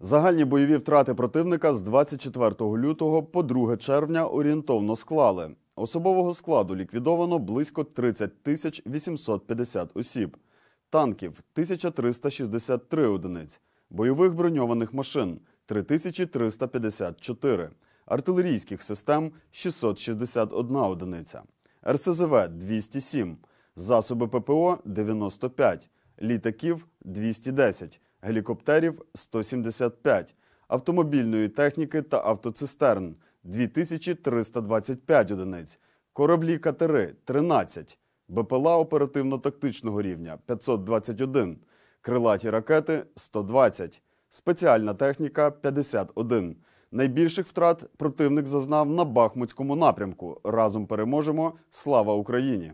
Загальні бойові втрати противника з 24 лютого по 2 червня орієнтовно склали. Особового складу ліквідовано близько 30 тисяч 850 осіб, танків 1363 одиниць, бойових броньованих машин 3354, артилерійських систем 661 одиниця, РСЗВ 207, засоби ППО 95, літаків 210 гелікоптерів 175, автомобільної техніки та автоцистерн 2325 одиниць, кораблі катери 13, БПЛА оперативно-тактичного рівня 521, крилаті ракети 120, спеціальна техніка 51. Найбільших втрат противник зазнав на Бахмутському напрямку. Разом переможемо. Слава Україні!